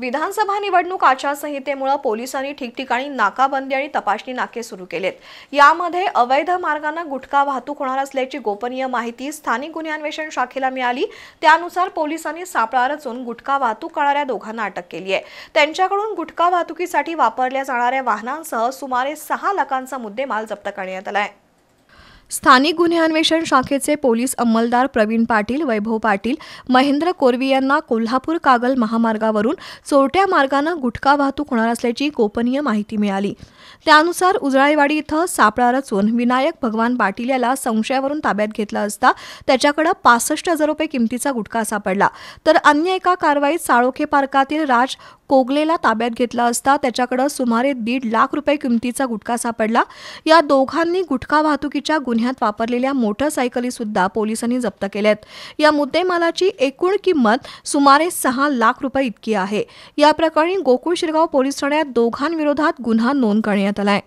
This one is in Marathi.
विधानसभा निवडणूक आचारसंहितेमुळे पोलिसांनी ठिकठिकाणी नाकाबंदी आणि तपासणी नाके सुरू केलेत यामध्ये अवैध मार्गाने गुटखा वाहतूक होणार असल्याची गोपनीय माहिती स्थानिक गुन्हे अन्वेषण शाखेला मिळाली त्यानुसार पोलिसांनी सापळा रचून गुटखा वाहतूक करणाऱ्या दोघांना अटक केली आहे त्यांच्याकडून गुटखा वाहतुकीसाठी वापरल्या जाणाऱ्या वाहनांसह सुमारे सहा लाखांचा मुद्देमाल जप्त करण्यात आला आहे स्थानिक गुन्हे अन्वेषण शाखेचे पोलीस अंमलदार प्रवीण पाटील वैभव पाटील महेंद्र कोरवी यांना कोल्हापूर कागल महामार्गावरून चोरट्या मार्गानं गुटखा वाहतूक होणार असल्याची गोपनीय माहिती मिळाली त्यानुसार उजळाईवाडी इथं सापळा रचून विनायक भगवान पाटील याला संशयावरून ताब्यात घेतला असता त्याच्याकडे पासष्ट हजार रुपये किमतीचा गुटखा सापडला तर अन्य एका कारवाईत साळोखे पार्कातील राज कोगलेला ताब्यात घेतला असता त्याच्याकडे सुमारे दीड लाख रुपये किमतीचा गुटखा सापडला या दोघांनी गुटखा वाहतुकीच्या गुन्हे गुन्ह्यात वापरलेल्या सुद्धा पोलिसांनी जप्त केल्या या मुद्देमालाची एकूण किंमत सुमारे सहा लाख रुपये इतकी आहे या प्रकरणी गोकुळ शिरगाव पोलीस ठाण्यात दोघांविरोधात गुन्हा नोंद करण्यात आला